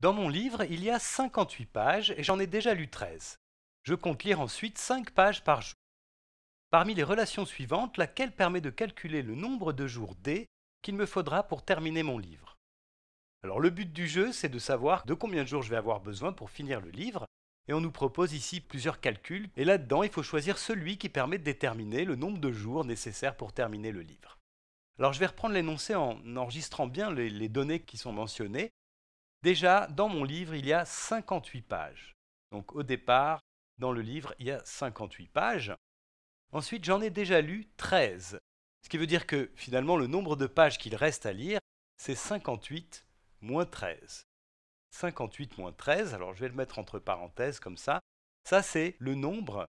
Dans mon livre, il y a 58 pages et j'en ai déjà lu 13. Je compte lire ensuite 5 pages par jour. Parmi les relations suivantes, laquelle permet de calculer le nombre de jours D qu'il me faudra pour terminer mon livre. Alors le but du jeu, c'est de savoir de combien de jours je vais avoir besoin pour finir le livre, et on nous propose ici plusieurs calculs, et là-dedans, il faut choisir celui qui permet de déterminer le nombre de jours nécessaires pour terminer le livre. Alors je vais reprendre l'énoncé en enregistrant bien les données qui sont mentionnées, Déjà, dans mon livre, il y a 58 pages. Donc au départ, dans le livre, il y a 58 pages. Ensuite, j'en ai déjà lu 13. Ce qui veut dire que finalement, le nombre de pages qu'il reste à lire, c'est 58 moins 13. 58 moins 13, alors je vais le mettre entre parenthèses comme ça. Ça, c'est le nombre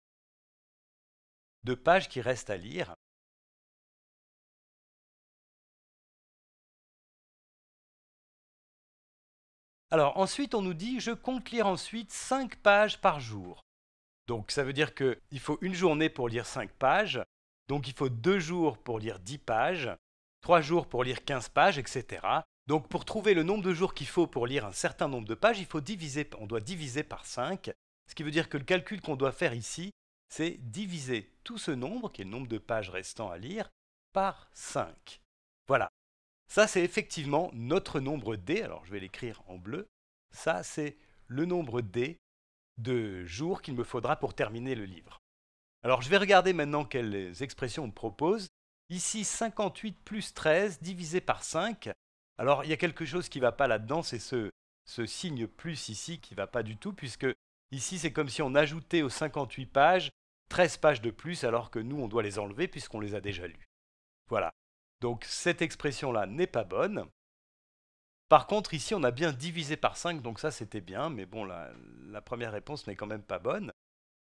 de pages qui restent à lire. Alors ensuite, on nous dit je compte lire ensuite 5 pages par jour. Donc ça veut dire qu'il faut une journée pour lire 5 pages, donc il faut 2 jours pour lire 10 pages, 3 jours pour lire 15 pages, etc. Donc pour trouver le nombre de jours qu'il faut pour lire un certain nombre de pages, il faut diviser, on doit diviser par 5, ce qui veut dire que le calcul qu'on doit faire ici, c'est diviser tout ce nombre, qui est le nombre de pages restant à lire, par 5. Voilà, ça, c'est effectivement notre nombre D, alors je vais l'écrire en bleu. Ça, c'est le nombre D de jours qu'il me faudra pour terminer le livre. Alors je vais regarder maintenant quelles expressions on me propose. Ici, 58 plus 13 divisé par 5. Alors il y a quelque chose qui ne va pas là-dedans, c'est ce, ce, signe plus ici qui ne va pas du tout, puisque ici c'est comme si on ajoutait aux 58 pages 13 pages de plus alors que nous on doit les enlever puisqu'on les a déjà lues. Voilà. Donc cette expression-là n'est pas bonne. Par contre, ici, on a bien divisé par 5, donc ça c'était bien, mais bon, la, première réponse n'est quand même pas bonne.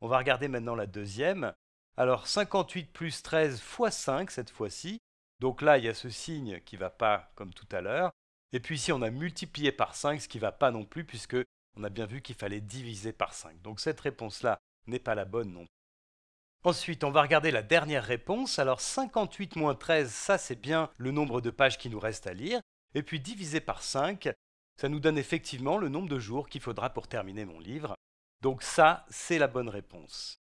On va regarder maintenant la deuxième. Alors 58 plus 13 fois 5 cette fois-ci. Donc là, il y a ce signe qui ne va pas comme tout à l'heure. Et puis ici, on a multiplié par 5, ce qui ne va pas non plus, puisque on a bien vu qu'il fallait diviser par 5. Donc cette réponse-là n'est pas la bonne non plus. Ensuite, on va regarder la dernière réponse. Alors 58 moins 13, ça c'est bien le nombre de pages qui nous reste à lire. Et puis divisé par 5, ça nous donne effectivement le nombre de jours qu'il faudra pour terminer mon livre. Donc ça, c'est la bonne réponse.